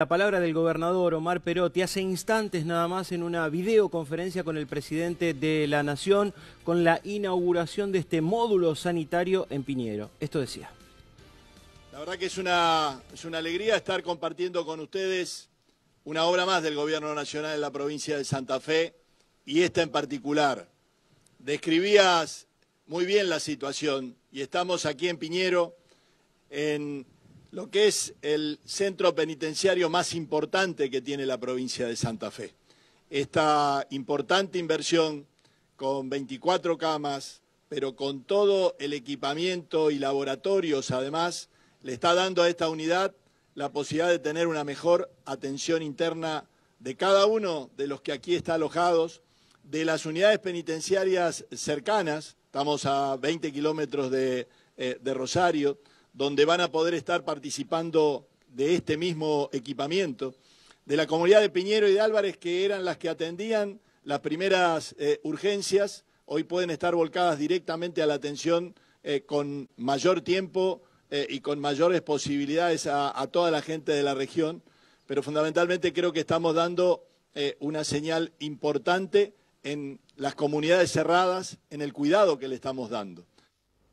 La palabra del gobernador Omar Perotti hace instantes nada más en una videoconferencia con el presidente de la Nación con la inauguración de este módulo sanitario en Piñero. Esto decía. La verdad que es una, es una alegría estar compartiendo con ustedes una obra más del gobierno nacional en la provincia de Santa Fe y esta en particular. Describías muy bien la situación y estamos aquí en Piñero en lo que es el centro penitenciario más importante que tiene la provincia de Santa Fe. Esta importante inversión con 24 camas, pero con todo el equipamiento y laboratorios además, le está dando a esta unidad la posibilidad de tener una mejor atención interna de cada uno de los que aquí está alojados, de las unidades penitenciarias cercanas, estamos a 20 kilómetros de eh, Rosario, donde van a poder estar participando de este mismo equipamiento, de la comunidad de Piñero y de Álvarez, que eran las que atendían las primeras eh, urgencias, hoy pueden estar volcadas directamente a la atención eh, con mayor tiempo eh, y con mayores posibilidades a, toda la gente de la región, pero fundamentalmente creo que estamos dando una señal importante en las comunidades cerradas, en el cuidado que le estamos dando.